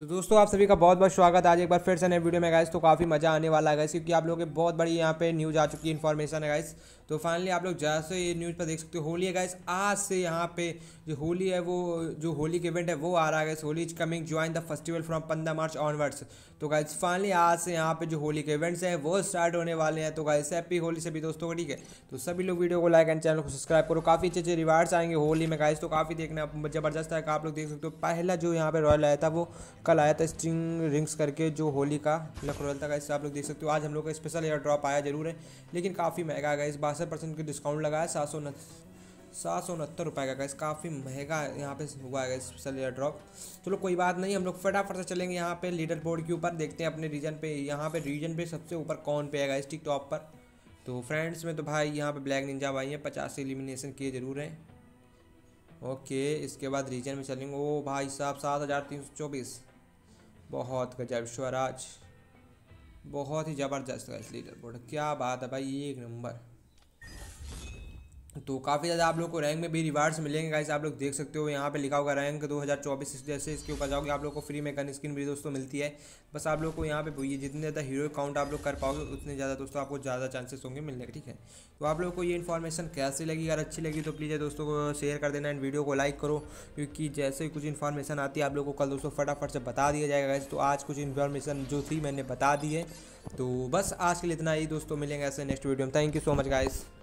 तो दोस्तों आप सभी का बहुत बहुत स्वागत आज एक बार फिर से नए वीडियो में गाइस तो काफ़ी मज़ा आने वाला है गाइस क्योंकि आप लोगों के बहुत बड़ी यहाँ पे न्यूज़ आ चुकी है इन्फॉर्मेशन है गाइस तो फाइनली आप लोग जैसे ये न्यूज़ पर देख सकते हो होली है गाइस आज से यहाँ पे जो होली है वो जो होली के इवेंट है वो आ रहा है guys Holi is coming join the festival from पंद्रह मार्च ऑनवर्ड्स तो गाइस फाइनली आज से यहाँ पे जो होली के इवेंट्स हैं वो स्टार्ट होने वाले हैं तो गाइस हैप्पी होली सभी दोस्तों को ठीक है तो सभी लोग वीडियो को लाइक एंड चैनल को सब्सक्राइब करो काफ़ी अच्छे अच्छे रिवार्ड्स आएंगे होली में गाइस तो काफ़ी देखना जबरदस्त है आप लोग देख सकते हो पहला जो यहाँ पे रॉयल आया था वो कल आया था स्ट्रिंग रिंग्स करके जो होली का लखनऊ का इससे आप लोग देख सकते हो आज हम लोग का स्पेशल एयर ड्रॉप आया जरूर है लेकिन काफ़ी महंगा गया इस बासठ परसेंट का डिस्काउंट लगा है सात सौ सात सौ उनहत्तर रुपये का गैस काफ़ी महंगा यहाँ पे हुआ है स्पेशल एयर ड्रॉप चलो कोई बात नहीं हम लोग फटाफट से चलेंगे यहाँ पे लीडर बोर्ड के ऊपर देखते हैं अपने रीजन पे यहाँ पे रीजन पे सबसे ऊपर कौन पे है गैस टॉप पर तो फ्रेंड्स में तो भाई यहाँ पे ब्लैक निंजा भाई हैं पचास एलिमिनेशन किए जरूर हैं ओके इसके बाद रीजन में चलेंगे ओ भाई साहब सात हज़ार तीन सौ चौबीस बहुत गजब स्वराज बहुत ही ज़बरदस्त है लीडर बोर्ड क्या बात है भाई एक नंबर तो काफ़ी ज़्यादा आप लोग को रैंक में भी रिवार्ड्स मिलेंगे गाइस आप लोग देख सकते हो यहाँ पे लिखा होगा रैंक 2024 जैसे इसके ऊपर जाओगे आप लोग को फ्री में गन स्किन भी दोस्तों मिलती है बस आप लोग को यहाँ पे ये जितने ज़्यादा हीरो काउंट आप लोग कर पाओगे उतने ज़्यादा दोस्तों आपको ज़्यादा चांसेस होंगे मिलने के ठीक है तो आप लोग को ये इन्फॉर्मेशन कैसी लगी अगर अच्छी लगी तो प्लीज़ दोस्तों को शेयर कर देना एंड वीडियो को लाइक करो क्योंकि जैसे कुछ इन्फॉर्मेशन आती है आप लोग को कल दोस्तों फटाफट से बता दिया जाएगा गैस तो आज कुछ इन्फॉर्मेशन जो थी मैंने बता दी है तो बस आज के लिए इतना ही दोस्तों मिलेंगे ऐसे नेक्स्ट वीडियो में thank you so much guys